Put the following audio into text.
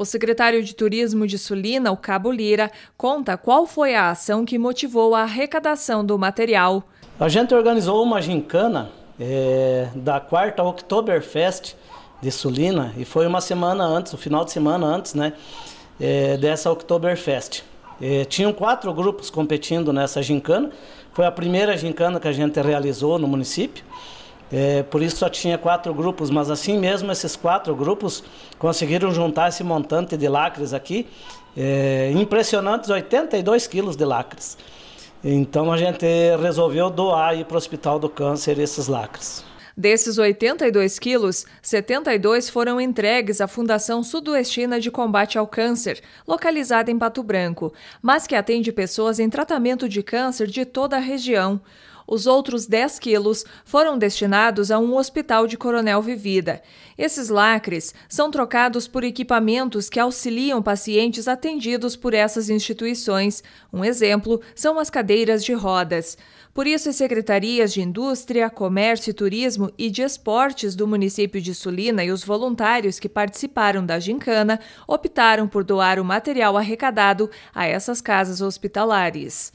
O secretário de Turismo de Sulina, o Cabo Lira, conta qual foi a ação que motivou a arrecadação do material. A gente organizou uma gincana é, da quarta Oktoberfest de Sulina e foi uma semana antes, o final de semana antes, né, é, dessa Oktoberfest. É, tinham quatro grupos competindo nessa gincana. Foi a primeira gincana que a gente realizou no município. É, por isso só tinha quatro grupos, mas assim mesmo esses quatro grupos conseguiram juntar esse montante de lacres aqui, é, impressionantes 82 quilos de lacres. Então a gente resolveu doar para o Hospital do Câncer esses lacres. Desses 82 quilos, 72 foram entregues à Fundação Sudoestina de Combate ao Câncer, localizada em Pato Branco, mas que atende pessoas em tratamento de câncer de toda a região. Os outros 10 quilos foram destinados a um hospital de Coronel Vivida. Esses lacres são trocados por equipamentos que auxiliam pacientes atendidos por essas instituições. Um exemplo são as cadeiras de rodas. Por isso, as secretarias de Indústria, Comércio e Turismo e de Esportes do município de Sulina e os voluntários que participaram da gincana optaram por doar o material arrecadado a essas casas hospitalares.